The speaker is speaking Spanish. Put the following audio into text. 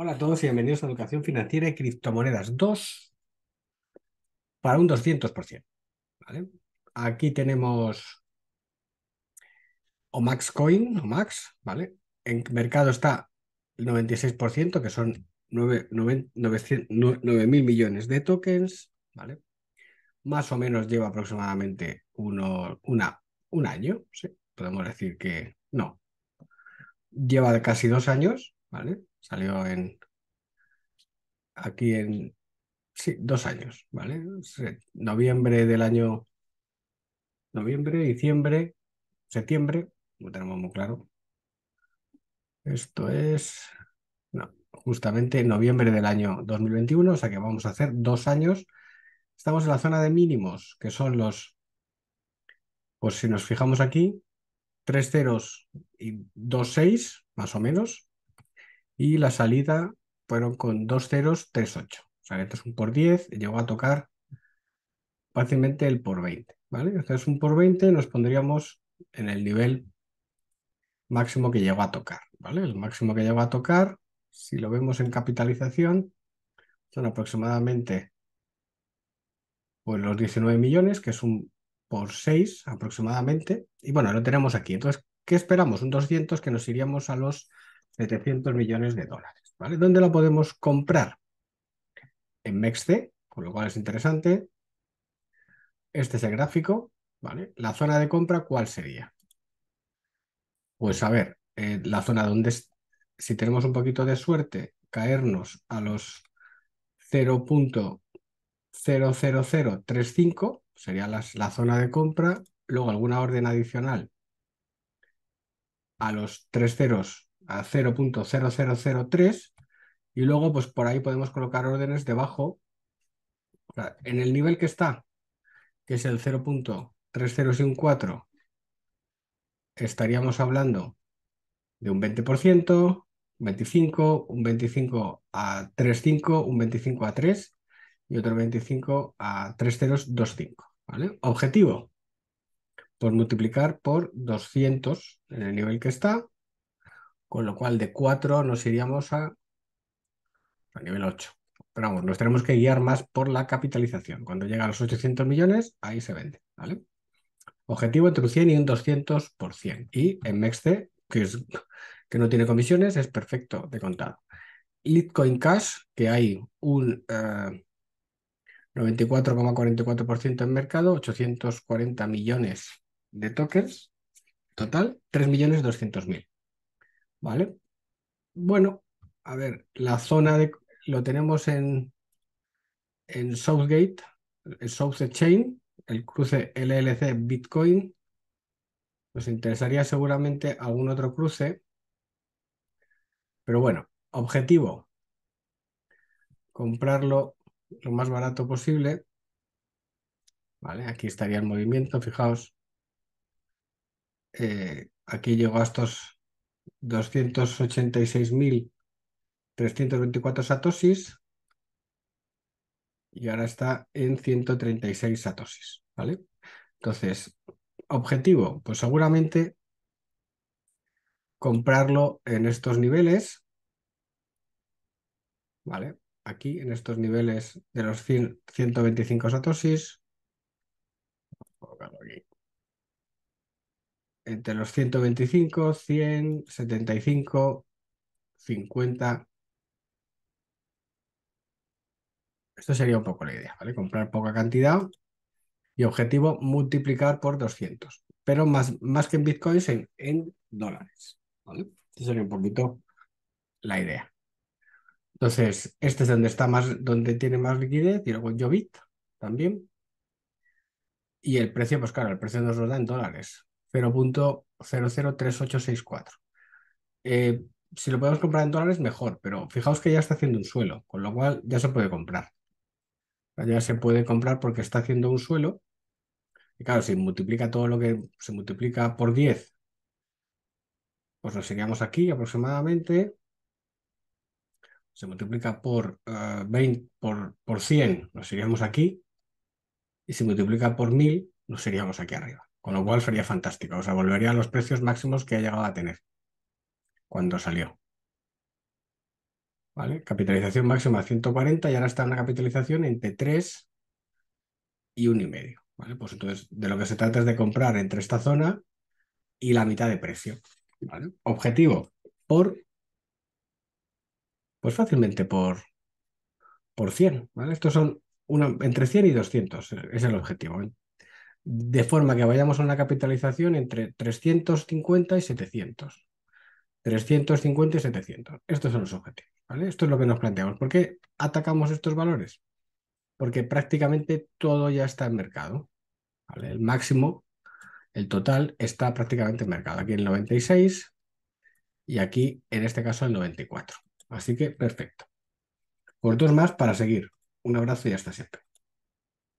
Hola a todos y bienvenidos a Educación Financiera y Criptomonedas 2 para un 200%. ¿vale? Aquí tenemos OMAX Coin, OMAX, ¿vale? En mercado está el 96%, que son 9.000 millones de tokens, ¿vale? Más o menos lleva aproximadamente uno, una, un año, ¿sí? Podemos decir que no. Lleva casi dos años, ¿vale? Salió en aquí en sí, dos años, ¿vale? Noviembre del año noviembre, diciembre, septiembre, no tenemos muy claro. Esto es no, justamente noviembre del año 2021, o sea que vamos a hacer dos años. Estamos en la zona de mínimos, que son los, pues si nos fijamos aquí, tres ceros y dos seis, más o menos, y la salida fueron con dos ceros, tres ocho. O sea, esto es un por 10, llegó a tocar fácilmente el por 20, ¿vale? Esto es un por 20, nos pondríamos en el nivel máximo que llegó a tocar, ¿vale? El máximo que llegó a tocar, si lo vemos en capitalización, son aproximadamente pues, los 19 millones, que es un por 6 aproximadamente, y bueno, lo tenemos aquí. Entonces, ¿qué esperamos? Un 200 que nos iríamos a los 700 millones de dólares. ¿vale? ¿Dónde la podemos comprar? En MEXC, con lo cual es interesante. Este es el gráfico. ¿vale? La zona de compra, ¿cuál sería? Pues a ver, eh, la zona donde, si tenemos un poquito de suerte, caernos a los 0.00035 sería la zona de compra, luego alguna orden adicional a los tres ceros a 0.0003 y luego pues por ahí podemos colocar órdenes debajo. en el nivel que está, que es el 4, estaríamos hablando de un 20%, 25, un 25 a 3.5, un 25 a 3 y otro 25 a 3.025. ¿vale? Objetivo, por pues, multiplicar por 200 en el nivel que está con lo cual, de 4 nos iríamos a, a nivel 8. Pero vamos, nos tenemos que guiar más por la capitalización. Cuando llega a los 800 millones, ahí se vende, ¿vale? Objetivo entre un 100 y un 200%. Y en MEXC, que, es, que no tiene comisiones, es perfecto de contado. Litecoin Cash, que hay un 94,44% eh, en mercado, 840 millones de tokens, total 3.200.000. ¿vale? Bueno, a ver, la zona de, lo tenemos en, en Southgate, el South Chain, el cruce LLC Bitcoin. Nos interesaría seguramente algún otro cruce. Pero bueno, objetivo, comprarlo lo más barato posible. Vale, aquí estaría el movimiento, fijaos. Eh, aquí llegó a estos 286.324 satosis y ahora está en 136 satosis, ¿vale? Entonces, objetivo, pues seguramente comprarlo en estos niveles, ¿vale? Aquí, en estos niveles de los 125 satosis. a colocarlo aquí entre los 125, 100, 75, 50. Esto sería un poco la idea, ¿vale? Comprar poca cantidad y objetivo multiplicar por 200, pero más, más que en bitcoins, en, dólares, ¿vale? sería un poquito la idea. Entonces, este es donde está más, donde tiene más liquidez y luego en Jovit también. Y el precio, pues claro, el precio nos lo da en dólares. 0.003864. Eh, si lo podemos comprar en dólares, mejor, pero fijaos que ya está haciendo un suelo, con lo cual ya se puede comprar. Ya se puede comprar porque está haciendo un suelo. Y claro, si multiplica todo lo que se multiplica por 10, pues nos iríamos aquí aproximadamente. Se multiplica por, eh, por, 100, nos iríamos aquí. Y si multiplica por 1000, nos seríamos aquí arriba. Con lo cual sería fantástico, O sea, volvería a los precios máximos que ha llegado a tener cuando salió. ¿Vale? Capitalización máxima 140 y ahora está una capitalización entre 3 y 1,5. ¿Vale? Pues entonces, de lo que se trata es de comprar entre esta zona y la mitad de precio. ¿Vale? Objetivo, por. Pues fácilmente por, por 100. ¿vale? Estos son entre 100 y 200, eh, es el objetivo. ¿eh? de forma que vayamos a una capitalización entre 350 y 700. 350 y 700. Estos son los objetivos. ¿vale? Esto es lo que nos planteamos. ¿Por qué atacamos estos valores? Porque prácticamente todo ya está en mercado. ¿vale? El máximo, el total, está prácticamente en mercado. Aquí el 96 y aquí, en este caso, el 94. Así que perfecto. Por dos más para seguir. Un abrazo y hasta siempre.